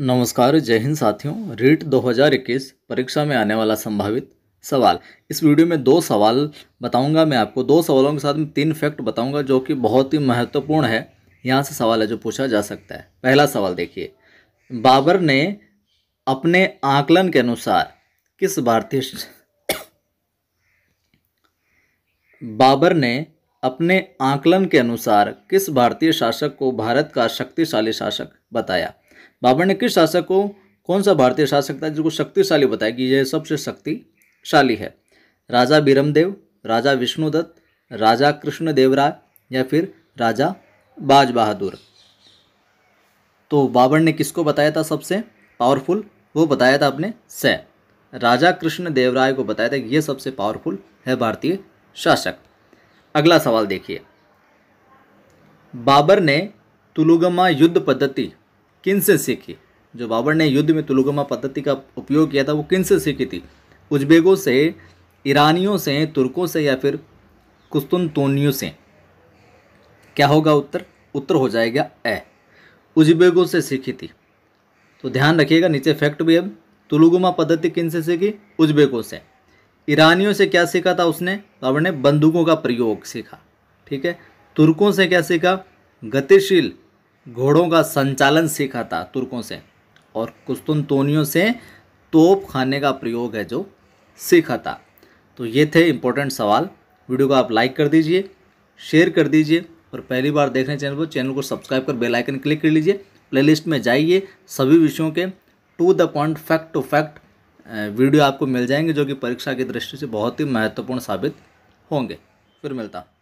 नमस्कार जय हिंद साथियों रीट 2021 परीक्षा में आने वाला संभावित सवाल इस वीडियो में दो सवाल बताऊंगा मैं आपको दो सवालों के साथ में तीन फैक्ट बताऊंगा जो कि बहुत ही महत्वपूर्ण है यहाँ से सवाल है जो पूछा जा सकता है पहला सवाल देखिए बाबर ने अपने आकलन के अनुसार किस भारतीय बाबर ने अपने आकलन के अनुसार किस भारतीय शासक को भारत का शक्तिशाली शासक बताया बाबर ने किस शासक को कौन सा भारतीय शासक था जिसको शक्तिशाली बताया कि यह सबसे शक्तिशाली है राजा बीरमदेव राजा विष्णुदत्त राजा देवराय या फिर राजा बाज बहादुर तो बाबर ने किसको बताया था सबसे पावरफुल वो बताया था अपने सै राजा कृष्ण देवराय को बताया था कि यह सबसे पावरफुल है भारतीय शासक अगला सवाल देखिए बाबर ने तुलुगमा युद्ध पद्धति किन से सीखी जो बाबर ने युद्ध में तुलगमा पद्धति का उपयोग किया था वो किन से सीखी थी उज्बेगों से ईरानियों से तुर्कों से या फिर कुस्तुनतोनियों से क्या होगा उत्तर उत्तर हो जाएगा ए उज्बेगों से सीखी थी तो ध्यान रखिएगा नीचे फैक्ट भी अब तुलुगुमा पद्धति किन से सीखी उज्बेकों से ईरानियों से क्या सीखा था उसने बाबर ने बंदूकों का प्रयोग सीखा ठीक है तुर्कों से क्या सीखा गतिशील घोड़ों का संचालन सीखा था तुर्कों से और कुस्तुनतोनियों से तोप खाने का प्रयोग है जो सीखा था तो ये थे इम्पोर्टेंट सवाल वीडियो को आप लाइक कर दीजिए शेयर कर दीजिए और पहली बार देख रहे हैं चैनल को चैनल को सब्सक्राइब कर बेल आइकन क्लिक कर लीजिए प्लेलिस्ट में जाइए सभी विषयों के to the point fact to fact video आपको मिल जाएंगे जो कि परीक्षा की दृष्टि से बहुत ही महत्वपूर्ण साबित होंगे फिर मिलता